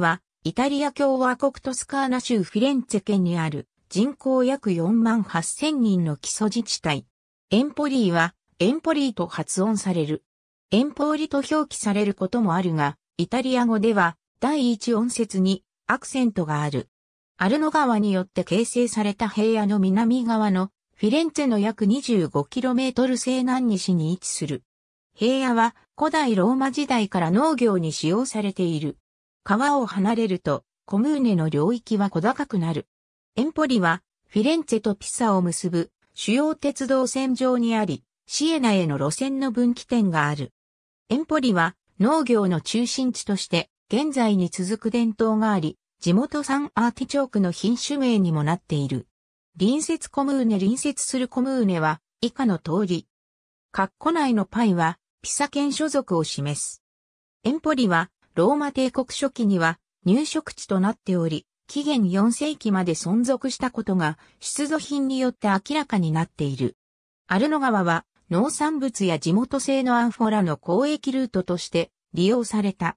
は、イタリア共和国トスカーナ州フィレンツェ県にある人口約4万8000人の基礎自治体。エンポリーは、エンポリーと発音される。エンポーリと表記されることもあるが、イタリア語では第一音節にアクセントがある。アルノ川によって形成された平野の南側のフィレンツェの約2 5トル西南西に位置する。平野は古代ローマ時代から農業に使用されている。川を離れると、コムーネの領域は小高くなる。エンポリは、フィレンツェとピサを結ぶ主要鉄道線上にあり、シエナへの路線の分岐点がある。エンポリは農業の中心地として現在に続く伝統があり、地元産アーティチョークの品種名にもなっている。隣接コムーネ隣接するコムーネは以下の通り。括弧内のパイはピサ県所属を示す。エンポリはローマ帝国初期には入植地となっており、紀元4世紀まで存続したことが出土品によって明らかになっている。アルノ川は農産物や地元製のアンフォラの交易ルートとして利用された。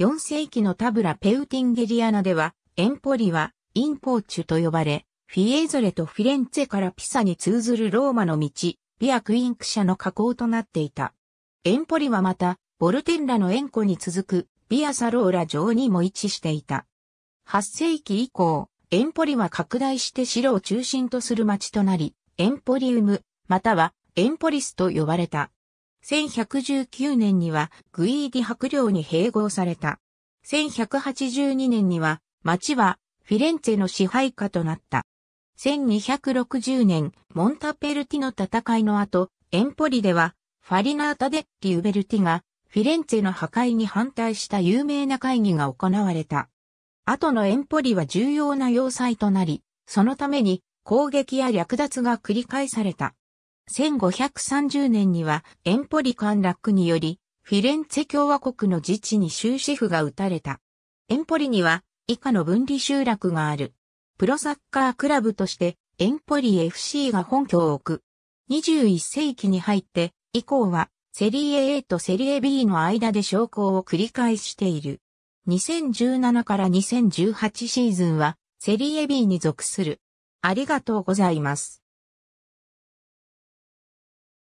4世紀のタブラ・ペウティンゲリアナでは、エンポリはインポーチュと呼ばれ、フィエーゾレとフィレンツェからピサに通ずるローマの道、ピアクインク社の河口となっていた。エンポリはまた、ボルテンラのエンコに続くビアサローラ城にも位置していた。8世紀以降、エンポリは拡大して城を中心とする町となり、エンポリウム、またはエンポリスと呼ばれた。1119年にはグイーディ伯領に併合された。1182年には町はフィレンツェの支配下となった。1260年、モンタペルティの戦いの後、エンポリでは、ファリナータ・デッリ・ウベルティがフィレンツェの破壊に反対した有名な会議が行われた。後のエンポリは重要な要塞となり、そのために攻撃や略奪が繰り返された。1530年にはエンポリ陥落により、フィレンツェ共和国の自治に終止符が打たれた。エンポリには以下の分離集落がある。プロサッカークラブとしてエンポリ FC が本拠を置く。21世紀に入って以降はセリエ A とセリエ B の間で昇降を繰り返している。2017から2018シーズンはセリエ B に属する。ありがとうございます。